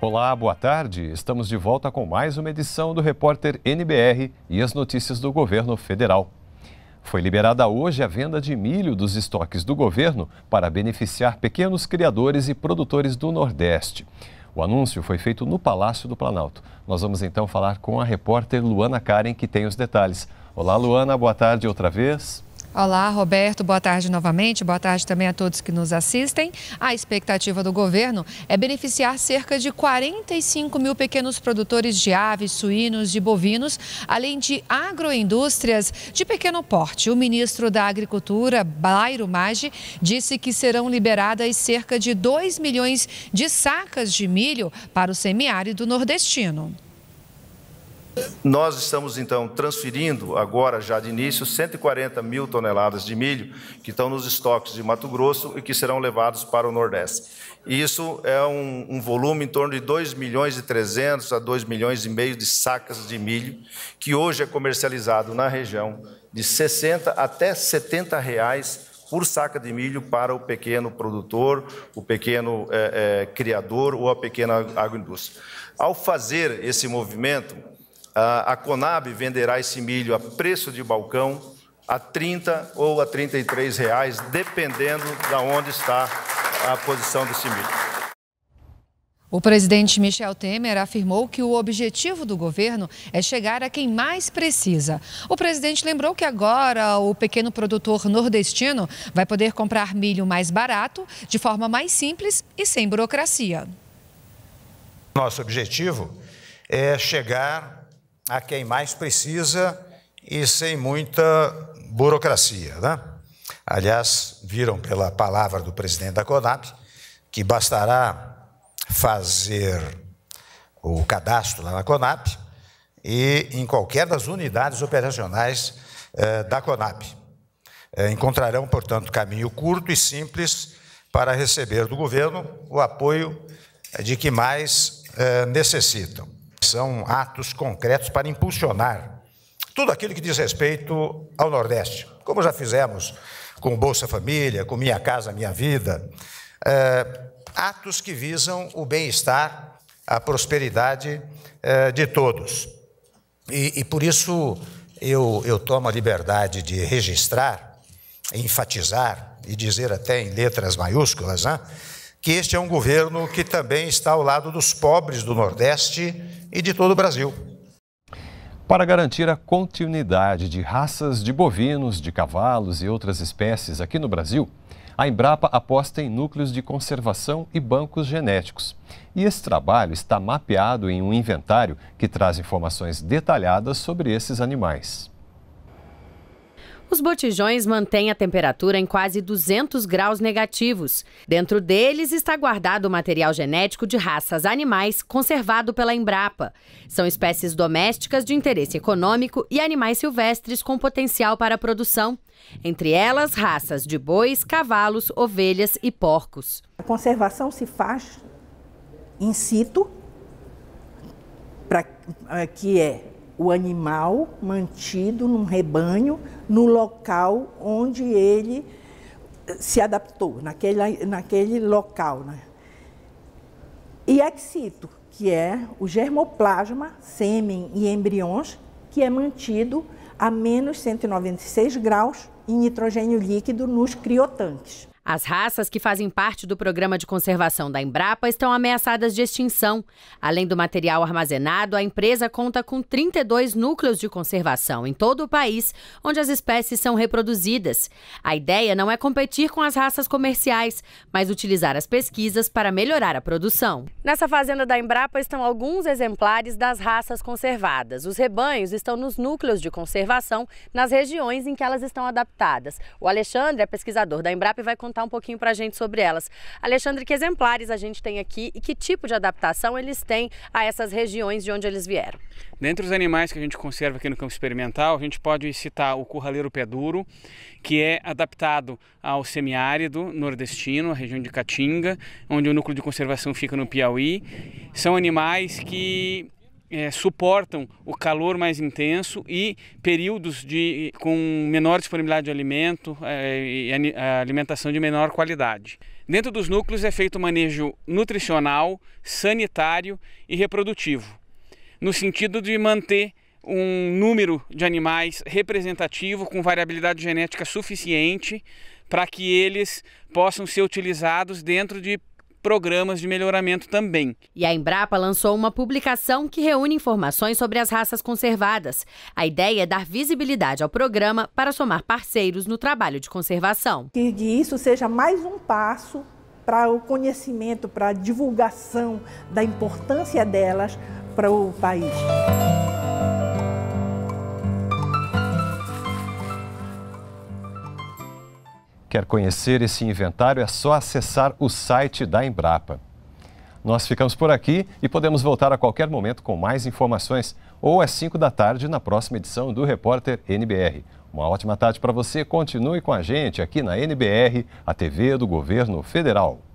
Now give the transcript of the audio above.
Olá, boa tarde. Estamos de volta com mais uma edição do Repórter NBR e as notícias do governo federal. Foi liberada hoje a venda de milho dos estoques do governo para beneficiar pequenos criadores e produtores do Nordeste. O anúncio foi feito no Palácio do Planalto. Nós vamos então falar com a repórter Luana Karen, que tem os detalhes. Olá, Luana, boa tarde outra vez. Olá, Roberto. Boa tarde novamente. Boa tarde também a todos que nos assistem. A expectativa do governo é beneficiar cerca de 45 mil pequenos produtores de aves, suínos e bovinos, além de agroindústrias de pequeno porte. O ministro da Agricultura, Blairo Maggi, disse que serão liberadas cerca de 2 milhões de sacas de milho para o semiárido nordestino. Nós estamos então transferindo agora, já de início, 140 mil toneladas de milho que estão nos estoques de Mato Grosso e que serão levados para o Nordeste. Isso é um, um volume em torno de 2 milhões e 300 a 2 milhões e meio de sacas de milho, que hoje é comercializado na região de 60 até 70 reais por saca de milho para o pequeno produtor, o pequeno é, é, criador ou a pequena agroindústria. Ao fazer esse movimento, a Conab venderá esse milho a preço de balcão a 30 ou a 33 reais, dependendo de onde está a posição desse milho. O presidente Michel Temer afirmou que o objetivo do governo é chegar a quem mais precisa. O presidente lembrou que agora o pequeno produtor nordestino vai poder comprar milho mais barato, de forma mais simples e sem burocracia. Nosso objetivo é chegar a quem mais precisa e sem muita burocracia. Né? Aliás, viram pela palavra do presidente da CONAP que bastará fazer o cadastro lá na CONAP e em qualquer das unidades operacionais eh, da CONAP. Eh, encontrarão, portanto, caminho curto e simples para receber do governo o apoio de que mais eh, necessitam são atos concretos para impulsionar tudo aquilo que diz respeito ao Nordeste, como já fizemos com Bolsa Família, com Minha Casa Minha Vida, é, atos que visam o bem-estar, a prosperidade é, de todos. E, e por isso eu, eu tomo a liberdade de registrar, enfatizar e dizer até em letras maiúsculas, né, que este é um governo que também está ao lado dos pobres do Nordeste e de todo o Brasil. Para garantir a continuidade de raças de bovinos, de cavalos e outras espécies aqui no Brasil, a Embrapa aposta em núcleos de conservação e bancos genéticos. E esse trabalho está mapeado em um inventário que traz informações detalhadas sobre esses animais. Os botijões mantêm a temperatura em quase 200 graus negativos. Dentro deles está guardado o material genético de raças animais conservado pela Embrapa. São espécies domésticas de interesse econômico e animais silvestres com potencial para a produção, entre elas raças de bois, cavalos, ovelhas e porcos. A conservação se faz in situ, pra, é, que é o animal mantido num rebanho no local onde ele eh, se adaptou, naquele, naquele local. Né? E excito, que é o germoplasma, sêmen e embriões, que é mantido a menos 196 graus em nitrogênio líquido nos criotanques. As raças que fazem parte do programa de conservação da Embrapa estão ameaçadas de extinção. Além do material armazenado, a empresa conta com 32 núcleos de conservação em todo o país, onde as espécies são reproduzidas. A ideia não é competir com as raças comerciais, mas utilizar as pesquisas para melhorar a produção. Nessa fazenda da Embrapa estão alguns exemplares das raças conservadas. Os rebanhos estão nos núcleos de conservação nas regiões em que elas estão adaptadas. O Alexandre é pesquisador da Embrapa e vai contar contar um pouquinho para a gente sobre elas. Alexandre, que exemplares a gente tem aqui e que tipo de adaptação eles têm a essas regiões de onde eles vieram? Dentre os animais que a gente conserva aqui no campo experimental, a gente pode citar o curraleiro peduro, que é adaptado ao semiárido nordestino, a região de Caatinga, onde o núcleo de conservação fica no Piauí. São animais que é, suportam o calor mais intenso e períodos de, com menor disponibilidade de alimento é, e a alimentação de menor qualidade. Dentro dos núcleos é feito manejo nutricional, sanitário e reprodutivo, no sentido de manter um número de animais representativo com variabilidade genética suficiente para que eles possam ser utilizados dentro de programas de melhoramento também. E a Embrapa lançou uma publicação que reúne informações sobre as raças conservadas. A ideia é dar visibilidade ao programa para somar parceiros no trabalho de conservação. Que isso seja mais um passo para o conhecimento, para a divulgação da importância delas para o país. Quer conhecer esse inventário? É só acessar o site da Embrapa. Nós ficamos por aqui e podemos voltar a qualquer momento com mais informações ou às 5 da tarde na próxima edição do Repórter NBR. Uma ótima tarde para você. Continue com a gente aqui na NBR, a TV do Governo Federal.